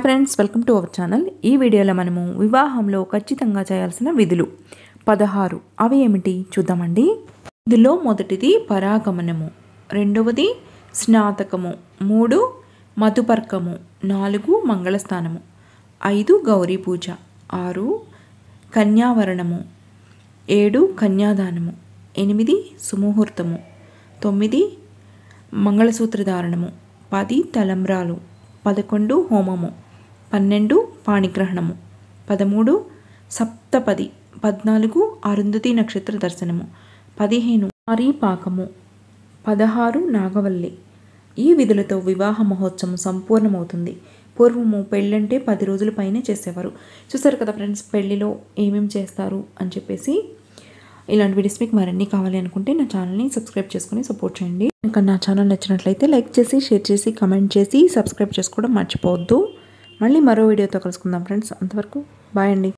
hi friends welcome to our channel ఈ వీడియోలో మనము వివాహంలో ఖచ్చితంగా చేయాల్సిన విధులు పదహారు అవి ఏమిటి చూద్దామండి ఇందులో మొదటిది పరాగమనము రెండవది స్నాతకము మూడు మధుపర్కము నాలుగు మంగళస్థానము ఐదు గౌరీ పూజ ఆరు కన్యావరణము ఏడు కన్యాదానము ఎనిమిది సుముహూర్తము తొమ్మిది మంగళసూత్రధారణము పది తలంబ్రాలు పదకొండు హోమము పన్నెండు పాణిగ్రహణము పదమూడు సప్తపది పద్నాలుగు అరుంధతి నక్షత్ర దర్శనము పదిహేను పాకము పదహారు నాగవల్లి ఈ విధులతో వివాహ మహోత్సవం సంపూర్ణమవుతుంది పూర్వము పెళ్ళంటే పది రోజుల పైనే చేసేవారు చూసారు కదా ఫ్రెండ్స్ పెళ్ళిలో ఏమేమి చేస్తారు అని చెప్పేసి ఇలాంటి వీడియోస్ మీకు మరిన్ని కావాలి అనుకుంటే నా ఛానల్ని సబ్స్క్రైబ్ చేసుకుని సపోర్ట్ చేయండి ఇంకా నా ఛానల్ నచ్చినట్లయితే లైక్ చేసి షేర్ చేసి కమెంట్ చేసి సబ్స్క్రైబ్ చేసుకోవడం మర్చిపోవద్దు మళ్ళీ మరో వీడియోతో కలుసుకుందాం ఫ్రెండ్స్ అంతవరకు బాయ్ అండి